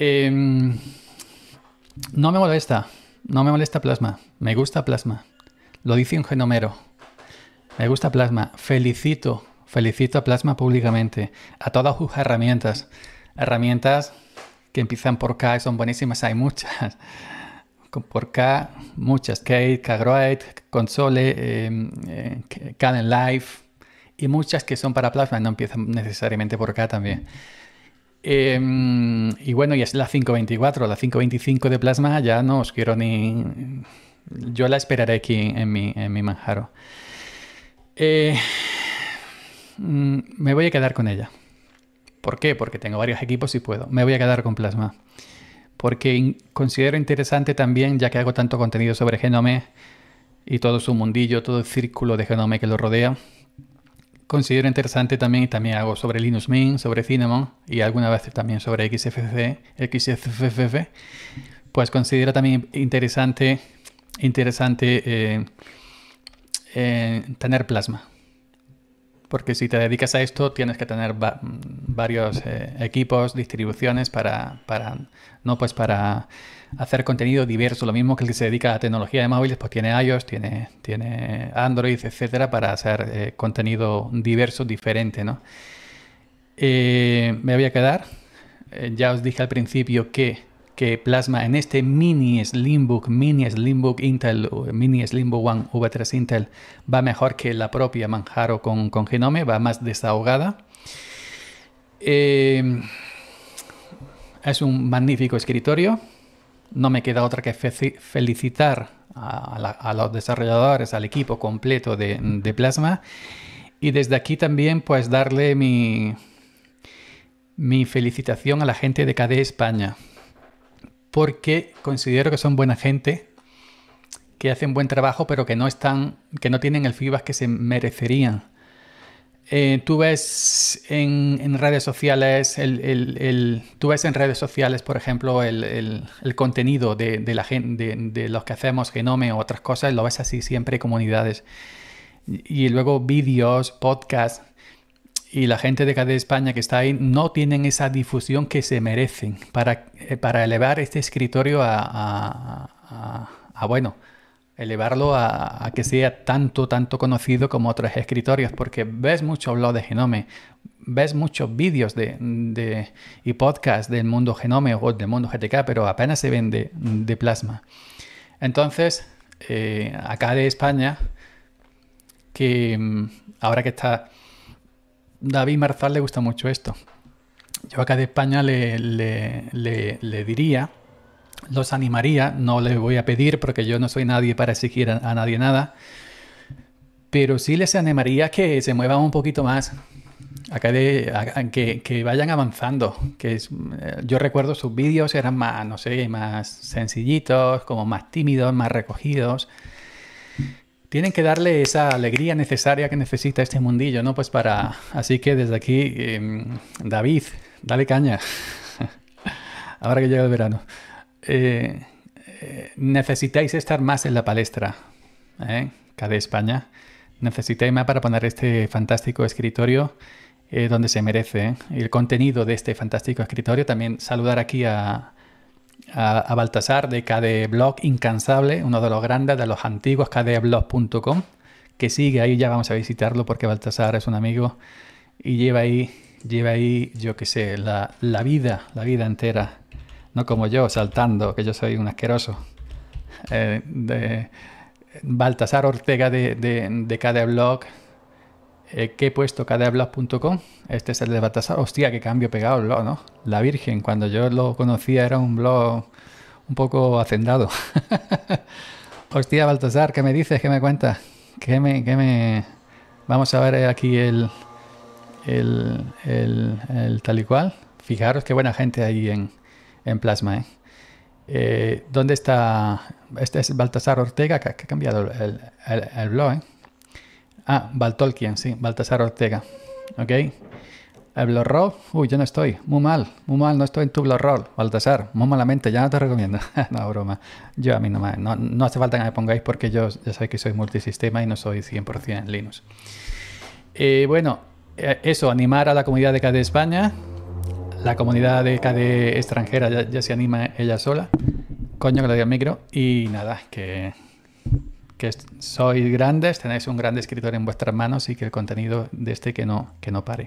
Em, no me molesta. No me molesta Plasma. Me gusta Plasma. Lo dice un genomero. Me gusta Plasma. Felicito. Felicito a Plasma públicamente. A todas sus herramientas. Herramientas que empiezan por K son buenísimas. Hay muchas. Por K, muchas. Kate, em, eh, k Console, eh, Life. Y muchas que son para Plasma. No empiezan necesariamente por K también. Em, y bueno, y es la 524, la 525 de plasma, ya no os quiero ni... Yo la esperaré aquí en mi, en mi manjaro. Eh, mm, me voy a quedar con ella. ¿Por qué? Porque tengo varios equipos y puedo. Me voy a quedar con plasma. Porque considero interesante también, ya que hago tanto contenido sobre Genome y todo su mundillo, todo el círculo de Genome que lo rodea, considero interesante también, y también hago sobre Linux Mint, sobre Cinnamon y alguna vez también sobre XFC, pues considero también interesante, interesante eh, eh, tener plasma. Porque si te dedicas a esto tienes que tener mm, varios eh, equipos, distribuciones para, para, no pues para hacer contenido diverso. Lo mismo que el que se dedica a tecnología de móviles, pues tiene iOS, tiene, tiene Android, etcétera, para hacer eh, contenido diverso, diferente, eh, me voy a quedar. ya os dije al principio que que plasma en este mini Slimbook, mini Slimbook Intel, mini Slimbook One V3 Intel, va mejor que la propia Manjaro con, con Genome, va más desahogada. Eh, es un magnífico escritorio. No me queda otra que felicitar a, los desarrolladores, al equipo completo de, Plasma. Y desde aquí también pues darle mi, mi felicitación a la gente de KDE España, porque considero que son buena gente, que hacen buen trabajo, pero que no están, que no tienen el feedback que se merecerían. Eh, tú ves en, redes sociales, tú ves en redes sociales, por ejemplo, el, contenido de, la, los que hacemos Genome o otras cosas, lo ves así siempre, comunidades. Y luego vídeos, podcasts, y la gente de acá de España que está ahí no tienen esa difusión que se merecen para, eh, para elevar este escritorio a, bueno, elevarlo a, que sea tanto, tanto conocido como otros escritorios, porque ves mucho blog de genome, ves muchos vídeos de, de, y podcasts del mundo genome o del mundo GTK, pero apenas se vende de, plasma. Entonces, eh, acá de España, que mm, ahora que está David Marzal le gusta mucho esto. Yo acá de España le, diría, los animaría, no les voy a pedir porque yo no soy nadie para exigir a, nadie nada, pero sí les animaría que se muevan un poquito más, acá que, vayan avanzando. Que eh, yo recuerdo sus vídeos eran más, no sé, más sencillitos, como más tímidos, más recogidos tienen que darle esa alegría necesaria que necesita este mundillo, ¿no? Pues para. Así que desde aquí, em, David, dale caña. Ahora que llega el verano. Eh, eh, necesitáis estar más en la palestra, ¿eh? Cada España. Necesitáis más para poner este fantástico escritorio eh, donde se merece. Y El contenido de este fantástico escritorio. También saludar aquí a, a, Baltasar de Blog, Incansable, uno de los grandes, de los antiguos, kdeblog.com, que sigue ahí, ya vamos a visitarlo porque Baltasar es un amigo y lleva ahí, lleva ahí, yo qué sé, la, vida, la vida entera, no como yo, saltando, que yo soy un asqueroso. Eh, de Baltasar Ortega de, de, Blog, eh, ¿Qué he puesto? cadeablog.com. Este es el de Baltasar. Hostia, qué cambio pegado el blog, ¿no? La Virgen, cuando yo lo conocía era un blog un poco hacendado. Hostia, Baltasar, ¿qué me dices? ¿Qué me cuentas? ¿Qué me, me... Vamos a ver aquí el, el, el, tal y cual. Fijaros qué buena gente ahí en, en Plasma, ¿eh? ¿eh? dónde está? Este es Baltasar Ortega, que, ha cambiado el blog, ¿eh? Ah, Baltolkien, sí, Baltasar Ortega. ¿Ok? El uy, yo no estoy, muy mal, muy mal, no estoy en tu blog Baltasar, muy malamente, ya no te recomiendo. no, broma, yo a mí no, no, no hace falta que me pongáis porque yo ya sabéis que soy multisistema y no soy 100% Linux. Eh, bueno, eh, eso, animar a la comunidad de KDE España, la comunidad de KDE extranjera ya, se anima ella sola, coño que lo diga al micro, y nada, que que sois grandes, tenéis un gran escritor en vuestras manos y que el contenido de este que no, que no pare.